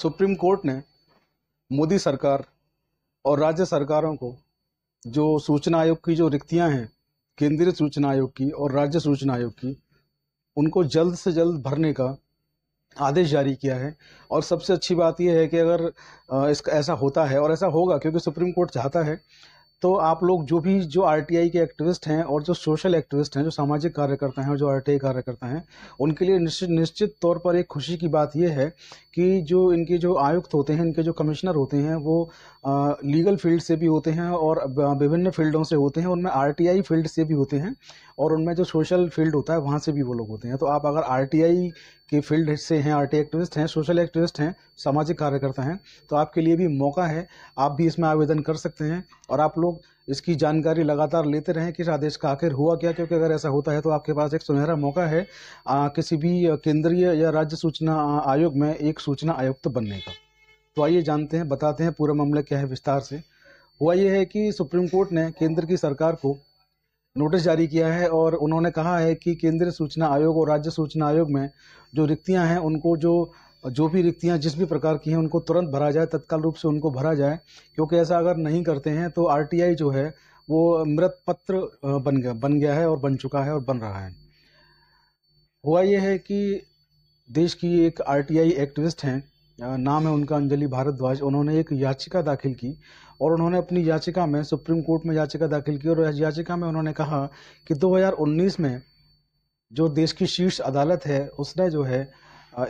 supreme court ने मोदी सरकार और राज्य सरकारों को जो सूचना आयोग की जो रिक्तियां हैं केंद्रीय सूचना आयोग की और राज्य सूचना आयोग की उनको जल्द से जल्द भरने का आदेश जारी किया है और सबसे अच्छी बात यह है कि अगर इसका ऐसा होता है और ऐसा होगा क्योंकि सुप्रीम कोर्ट चाहता है तो आप लोग जो भी जो आरटीआई के एक्टिविस्ट हैं और जो सोशल एक्टिविस्ट हैं जो सामाजिक कार्यकर्ता हैं और जो आरटीआई कार्यकर्ता हैं उनके लिए निश्चित निश्चित तौर पर एक खुशी की बात यह है कि जो इनके जो आयुक्त होते हैं इनके जो कमिश्नर होते हैं वो आ, लीगल फील्ड से भी होते हैं और विभिन्न फील्डों से होते हैं उनमें आर फील्ड से भी होते हैं और उनमें जो सोशल फील्ड होता है वहाँ से भी वो लोग होते हैं तो आप अगर आर के फील्ड से हैं आर एक्टिविस्ट हैं सोशल एक्टिविस्ट हैं सामाजिक कार्यकर्ता हैं तो आपके लिए भी मौका है आप भी इसमें आवेदन कर सकते हैं और आप लोग लोग इसकी जानकारी लगातार लेते रहें कि आदेश का आखिर हुआ क्या क्योंकि अगर ऐसा होता है तो आपके पास एक सुनहरा मौका है आ, किसी भी केंद्रीय या राज्य सूचना आयोग में एक सूचना आयुक्त तो बनने का तो आइए जानते हैं बताते हैं पूरा मामला क्या है विस्तार से हुआ यह है कि सुप्रीम कोर्ट ने केंद्र की सरकार को नोटिस जारी किया है और उन्होंने कहा है कि केंद्रीय सूचना आयोग और राज्य सूचना आयोग में जो रिक्तियां हैं उनको जो और जो भी रिक्तियाँ जिस भी प्रकार की हैं उनको तुरंत भरा जाए तत्काल रूप से उनको भरा जाए क्योंकि ऐसा अगर नहीं करते हैं तो आर जो है वो मृत पत्र बन गया बन गया है और बन चुका है और बन रहा है हुआ यह है कि देश की एक आर एक्टिविस्ट हैं नाम है उनका अंजलि भारद्वाज उन्होंने एक याचिका दाखिल की और उन्होंने अपनी याचिका में सुप्रीम कोर्ट में याचिका दाखिल की और याचिका में उन्होंने कहा कि 2019 में जो देश की शीर्ष अदालत है उसने जो है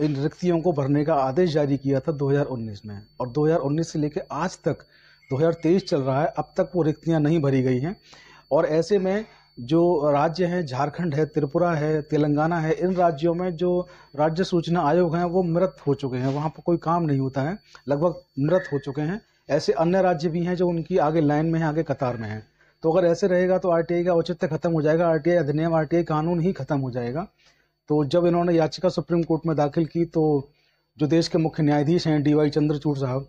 इन रिक्तियों को भरने का आदेश जारी किया था 2019 में और 2019 से लेकर आज तक 2023 चल रहा है अब तक वो रिक्तियां नहीं भरी गई हैं और ऐसे में जो राज्य हैं झारखंड है त्रिपुरा है तेलंगाना है इन राज्यों में जो राज्य सूचना आयोग हैं वो मृत हो चुके हैं वहाँ पर कोई काम नहीं होता है लगभग मृत हो चुके हैं ऐसे अन्य राज्य भी हैं जो उनकी आगे लाइन में हैं आगे कतार में हैं तो अगर ऐसे रहेगा तो आरटीआई का औचित्य खत्म हो जाएगा आरटीआई अधिनियम आरटीआई कानून ही खत्म हो जाएगा तो जब इन्होंने याचिका सुप्रीम कोर्ट में दाखिल की तो जो देश के मुख्य न्यायाधीश हैं डी वाई चंद्रचूड़ साहब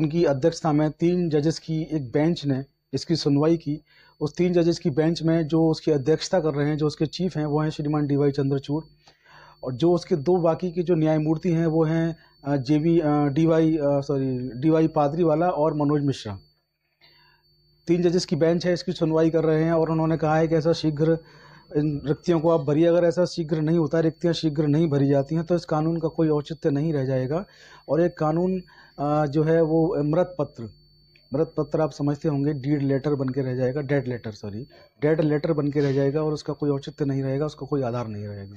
उनकी अध्यक्षता में तीन जजेस की एक बेंच ने इसकी सुनवाई की उस तीन जजेस की बेंच में जो उसकी अध्यक्षता कर रहे हैं जो उसके चीफ हैं वो हैं श्रीमान डी वाई चंद्रचूड़ और जो उसके दो बाकी के जो न्यायमूर्ति हैं वो हैं J V D Y sorry D Y Pardiwala और मनोज मिश्रा तीन जजेस की बेंच है इसकी सुनवाई कर रहे हैं और उन्होंने कहा है कि ऐसा शीघ्र इन रिक्तियों को आप भरिए अगर ऐसा शीघ्र नहीं होता रिक्तियाँ शीघ्र नहीं भरी जाती हैं तो इस कानून का कोई औचित्य नहीं रह जाएगा और एक कानून जो है वो मृत पत्र मृत पत्र आप समझते होंगे डीड लेटर बन के रह जाएगा dead letter sorry dead letter बन के रह जाएगा और उसका कोई औचित्य नहीं रहेगा उसका कोई आधार नहीं रहेगा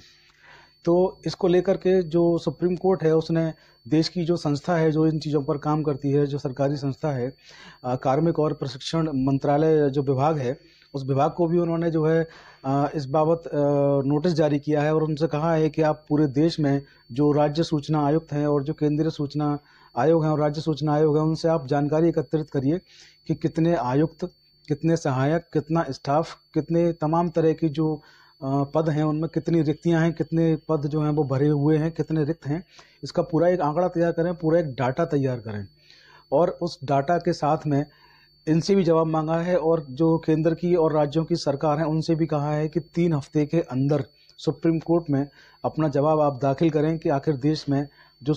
तो इसको लेकर के जो सुप्रीम कोर्ट है उसने देश की जो संस्था है जो इन चीज़ों पर काम करती है जो सरकारी संस्था है कार्मिक और प्रशिक्षण मंत्रालय जो विभाग है उस विभाग को भी उन्होंने जो है इस बाबत नोटिस जारी किया है और उनसे कहा है कि आप पूरे देश में जो राज्य सूचना आयुक्त हैं और जो केंद्रीय सूचना आयोग हैं और राज्य सूचना आयोग हैं उनसे आप जानकारी एकत्रित करिए कि कितने आयुक्त कितने सहायक कितना स्टाफ कितने तमाम तरह की जो पद हैं उनमें कितनी रिक्तियां हैं कितने पद जो हैं वो भरे हुए हैं कितने रिक्त हैं इसका पूरा एक आंकड़ा तैयार करें पूरा एक डाटा तैयार करें और उस डाटा के साथ में इनसे भी जवाब मांगा है और जो केंद्र की और राज्यों की सरकार है उनसे भी कहा है कि तीन हफ्ते के अंदर सुप्रीम कोर्ट में अपना जवाब आप दाखिल करें कि आखिर देश में जो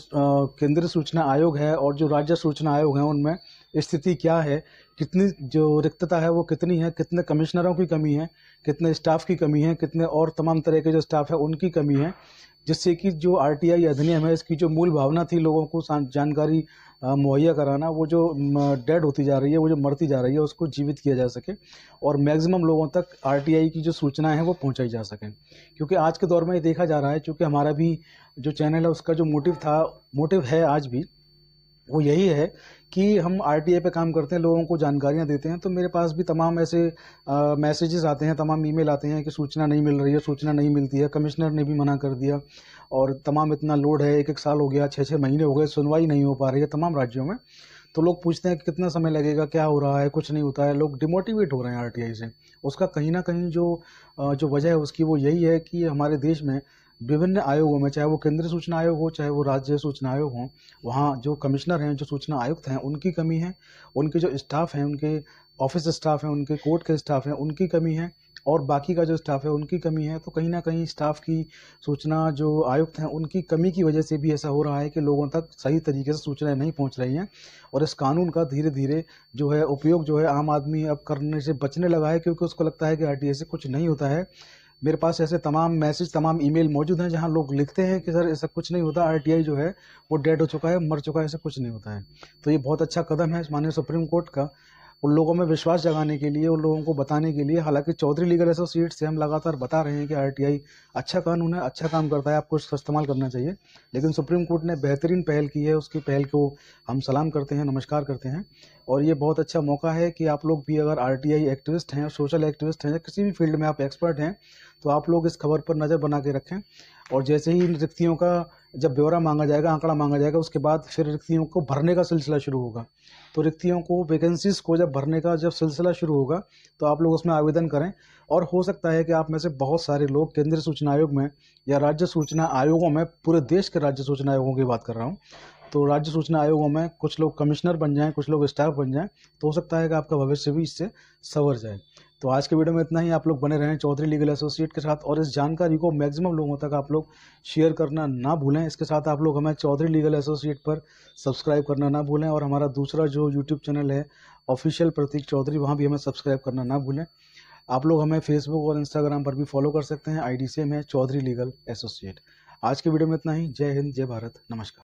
केंद्रीय सूचना आयोग है और जो राज्य सूचना आयोग हैं उनमें स्थिति क्या है कितनी जो रिक्तता है वो कितनी है कितने कमिश्नरों की कमी है कितने स्टाफ की कमी है कितने और तमाम तरह के जो स्टाफ है उनकी कमी है जिससे कि जो आरटीआई अधिनियम है इसकी जो मूल भावना थी लोगों को जानकारी मुहैया कराना वो जो डेड होती जा रही है वो जो मरती जा रही है उसको जीवित किया जा सके और मैक्सिमम लोगों तक आर की जो सूचनाएं हैं वो पहुँचाई जा सकें क्योंकि आज के दौर में ये देखा जा रहा है चूँकि हमारा भी जो चैनल है उसका जो मोटिव था मोटिव है आज भी वो यही है कि हम आर टी पे काम करते हैं लोगों को जानकारियाँ देते हैं तो मेरे पास भी तमाम ऐसे मैसेजेस आते हैं तमाम ईमेल आते हैं कि सूचना नहीं मिल रही है सूचना नहीं मिलती है कमिश्नर ने भी मना कर दिया और तमाम इतना लोड है एक एक साल हो गया छः छः महीने हो गए सुनवाई नहीं हो पा रही है तमाम राज्यों में तो लोग पूछते हैं कि कितना समय लगेगा क्या हो रहा है कुछ नहीं होता है लोग डिमोटिवेट हो रहे हैं आरटीआई से उसका कहीं ना कहीं जो जो वजह है उसकी वो यही है कि हमारे देश में विभिन्न आयोगों में चाहे वो केंद्रीय सूचना आयोग हो चाहे वो राज्य सूचना आयोग हो वहाँ जो कमिश्नर हैं जो सूचना आयुक्त हैं उनकी कमी है उनके जो स्टाफ हैं उनके ऑफिस स्टाफ हैं उनके कोर्ट के स्टाफ हैं उनकी कमी है और बाकी का जो स्टाफ है उनकी कमी है तो कहीं ना कहीं स्टाफ की सूचना जो आयुक्त हैं उनकी कमी की वजह से भी ऐसा हो रहा है कि लोगों तक सही तरीके से सूचनाएं नहीं पहुंच रही हैं और इस कानून का धीरे धीरे जो है उपयोग जो है आम आदमी अब करने से बचने लगा है क्योंकि उसको लगता है कि आर से कुछ नहीं होता है मेरे पास ऐसे तमाम मैसेज तमाम ईमेल मौजूद हैं जहां लोग लिखते हैं कि सर ऐसा कुछ नहीं होता आरटीआई जो है वो डेड हो चुका है मर चुका है ऐसा कुछ नहीं होता है तो ये बहुत अच्छा कदम है माननीय सुप्रीम कोर्ट का उन लोगों में विश्वास जगाने के लिए उन लोगों को बताने के लिए हालांकि चौधरी लीगल एसोसिएट से हम लगातार बता रहे हैं कि आरटीआई अच्छा कानून है अच्छा काम करता है आपको इसका इस्तेमाल करना चाहिए लेकिन सुप्रीम कोर्ट ने बेहतरीन पहल की है उसकी पहल को हम सलाम करते हैं नमस्कार करते हैं और ये बहुत अच्छा मौका है कि आप लोग भी अगर आर एक्टिविस्ट हैं सोशल एक्टिविस्ट हैं या किसी भी फील्ड में आप एक्सपर्ट हैं तो आप लोग इस खबर पर नज़र बना के रखें और जैसे ही इन रिक्तियों का जब ब्यौरा मांगा जाएगा आंकड़ा मांगा जाएगा उसके बाद फिर रिक्तियों को भरने का सिलसिला शुरू होगा तो रिक्तियों को वैकेंसीज़ को जब भरने का जब सिलसिला शुरू होगा तो आप लोग उसमें आवेदन करें और हो सकता है कि आप में से बहुत सारे लोग केंद्रीय सूचना आयोग में या राज्य सूचना आयोगों में पूरे देश के राज्य सूचना आयोगों की बात कर रहा हूँ तो राज्य सूचना आयोगों में कुछ लोग कमिश्नर बन जाएँ कुछ लोग स्टाफ बन जाएँ तो हो सकता है कि आपका भविष्य भी इससे संवर जाए तो आज के वीडियो में इतना ही आप लोग बने रहें चौधरी लीगल एसोसिएट के साथ और इस जानकारी को मैक्सिमम लोगों तक आप लोग शेयर करना ना भूलें इसके साथ आप लोग हमें चौधरी लीगल एसोसिएट पर सब्सक्राइब करना ना भूलें और हमारा दूसरा जो यूट्यूब चैनल है ऑफिशियल प्रतीक चौधरी वहाँ भी हमें सब्सक्राइब करना ना भूलें आप लोग हमें फेसबुक और इंस्टाग्राम पर भी फॉलो कर सकते हैं आई डी सेम है चौधरी लीगल एसोसिएट आज के वीडियो में इतना ही जय हिंद जय भारत नमस्कार